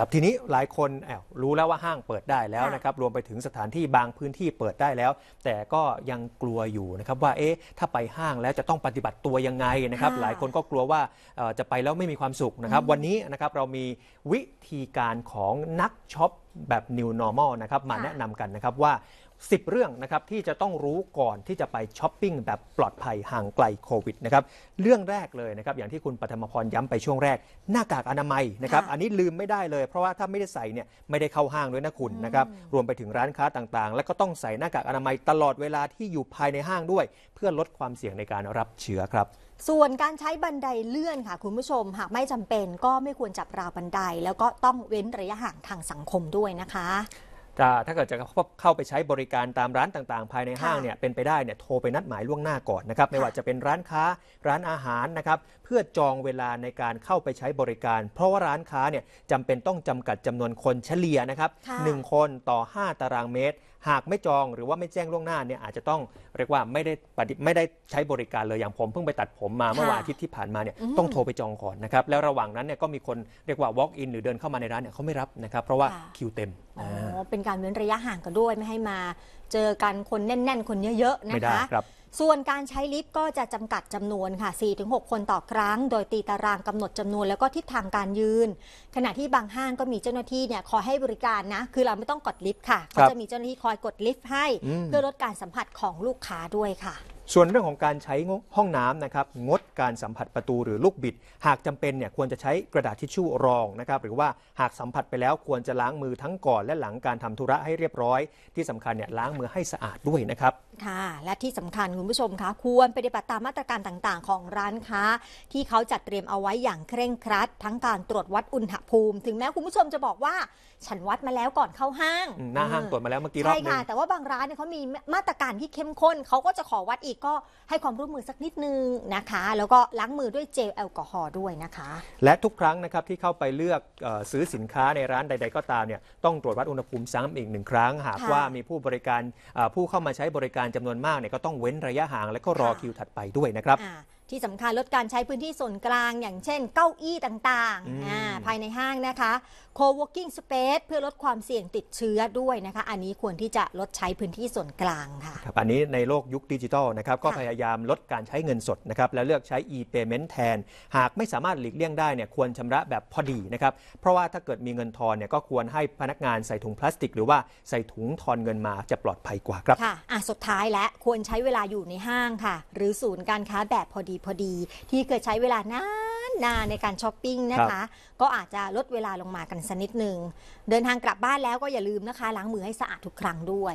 ครับทีนี้หลายคนรู้แล้วว่าห้างเปิดได้แล้วนะครับ รวมไปถึงสถานที่บางพื้นที่เปิดได้แล้ว แต่ก็ยังกลัวอยู่นะครับว่าเอ๊ะถ้าไปห้างแล้วจะต้องปฏิบัติตัวยังไงนะครับหลายคนก็กลัวว่าจะไปแล้วไม่มีความสุขนะครับ วันนี้นะครับเรามีวิธีการของนักช็อปแบบ New Normal นะครับมาแนะนำกันนะครับว่า10 เรื่องนะครับที่จะต้องรู้ก่อนที่จะไปช้อปปิ้งแบบปลอดภัยห่างไกลโควิดนะครับเรื่องแรกเลยนะครับอย่างที่คุณปฐมพรย้ำไปช่วงแรกหน้ากากอนามัยนะครับอันนี้ลืมไม่ได้เลยเพราะว่าถ้าไม่ได้ใส่เนี่ยไม่ได้เข้าห้างด้วยนะคุณนะครับรวมไปถึงร้านค้าต่างๆ และก็ต้องใส่หน้ากากอนามัยตลอดเวลาที่อยู่ภายในห้างด้วย เพื่อลดความเสี่ยงในการรับเชื้อครับ ส่วนการใช้บันไดเลื่อนค่ะ คุณผู้ชมหากไม่จำเป็นก็ไม่ควรจับราวบันได แล้วก็ต้องเว้นระยะห่างทางสังคมด้วยนะคะถ้าเกิดจะเข้าไปใช้บริการตามร้านต่างๆ ภายในห้างเนี่ยเป็นไปได้เนี่ยโทรไปนัดหมายล่วงหน้าก่อนนะครับไม่ว่าจะเป็นร้านค้าร้านอาหารนะครับเพื่อจองเวลาในการเข้าไปใช้บริการ เพราะว่าร้านค้าเนี่ยจำเป็นต้องจำกัดจำนวนคนเฉลี่ยนะครับหนึ่งคนต่อ 5 ตารางเมตร หากไม่จองหรือว่าไม่แจ้งล่วงหน้าเนี่ยอาจจะต้องเรียกว่าไม่ได้ไม่ได้ใช้บริการเลยอย่างผมเพิ่งไปตัดผมมาเมื่อวันอาทิตย์ที่ผ่านมาเนี่ยต้องโทรไปจองก่อนนะครับแล้วระหว่างนั้นเนี่ยก็มีคนเรียกว่า walk in หรือเดินเข้ามาในร้านเนี่ยเขาไม่รับนะครับ เพราะว่าคิวเต็มอ่าเป็นการเว้นระยะห่างกันด้วยไม่ให้มาเจอกันคนแน่นๆ คนเยอะๆนะคะครับส่วนการใช้ลิฟต์ก็จะจำกัดจำนวนค่ะ 4-6 คนต่อครั้ง โดยตีตารางกำหนดจำนวนแล้วก็ทิศทางการยืน ขณะที่บางห้างก็มีเจ้าหน้าที่เนี่ยขอให้บริการนะ คือเราไม่ต้องกดลิฟต์ค่ะ ก็จะมีเจ้าหน้าที่คอยกดลิฟต์ให้เพื่อลดการสัมผัสของลูกค้าด้วยค่ะส่วนเรื่องของการใช้ห้องน้ำนะครับ งดการสัมผัสประตูหรือลูกบิด หากจำเป็นเนี่ยควรจะใช้กระดาษทิชชู่รองนะครับ หรือว่าหากสัมผัสไปแล้วควรจะล้างมือทั้งก่อนและหลังการทำธุระให้เรียบร้อย ที่สำคัญเนี่ยล้างมือให้สะอาดด้วยนะครับค่ะและที่สำคัญคุณผู้ชมคะควรปฏิบัติตามมาตรการต่างๆ ของร้านค้าที่เขาจัดเตรียมเอาไว้อย่างเคร่งครัด ทั้งการตรวจวัดอุณหภูมิ ถึงแม้คุณผู้ชมจะบอกว่า ฉันวัดมาแล้วก่อนเข้าห้างหน้าห้างตรวจมาแล้วเมื่อกี้รอบนึงใช่ค่ะแต่ว่าบางร้านเนี่ยเขามีมาตรการที่เข้มข้นเขาก็จะขอวัดอีกกก็ให้ความร่วมมือสักนิดนึงนะคะ แล้วก็ล้างมือด้วยเจลแอลกอฮอล์ด้วยนะคะ และทุกครั้งนะครับที่เข้าไปเลือกซื้อสินค้าในร้านใดๆก็ตามเนี่ยต้องตรวจวัดอุณหภูมิซ้ำอีกหนึ่งครั้ง หากว่ามีผู้บริการผู้เข้ามาใช้บริการจำนวนมากเนี่ยก็ต้องเว้นระยะห่างและก็รอคิวถัดไปด้วยนะครับที่สำคัญลดการใช้พื้นที่ส่วนกลาง อย่างเช่นเก้าอี้ต่างๆ ภายในห้างนะคะ co-working space เพื่อลดความเสี่ยงติดเชื้อด้วยนะคะอันนี้ควรที่จะลดใช้พื้นที่ส่วนกลางค่ะครับอันนี้ในโลกยุคดิจิทัลนะครับก็พยายามลดการใช้เงินสดนะครับและเลือกใช้ e-payment แทน หากไม่สามารถหลีกเลี่ยงได้เนี่ยควรชำระแบบพอดีนะครับเพราะว่าถ้าเกิดมีเงินทอนเนี่ยก็ควรให้พนักงานใส่ถุงพลาสติก หรือว่าใส่ถุงทอนเงินมาจะปลอดภัยกว่าครับค่ะอ่ะสุดท้ายและควรใช้เวลาอยู่ในห้างค่ะ หรือศูนย์การค้าแบบพอดีีพอดีที่เกิดใช้เวลานานนานในการช้อปปิ้งนะคะ ก็อาจจะลดเวลาลงมากันสักนิดหนึ่ง เดินทางกลับบ้านแล้วก็อย่าลืมนะคะล้างมือให้สะอาดทุกครั้งด้วย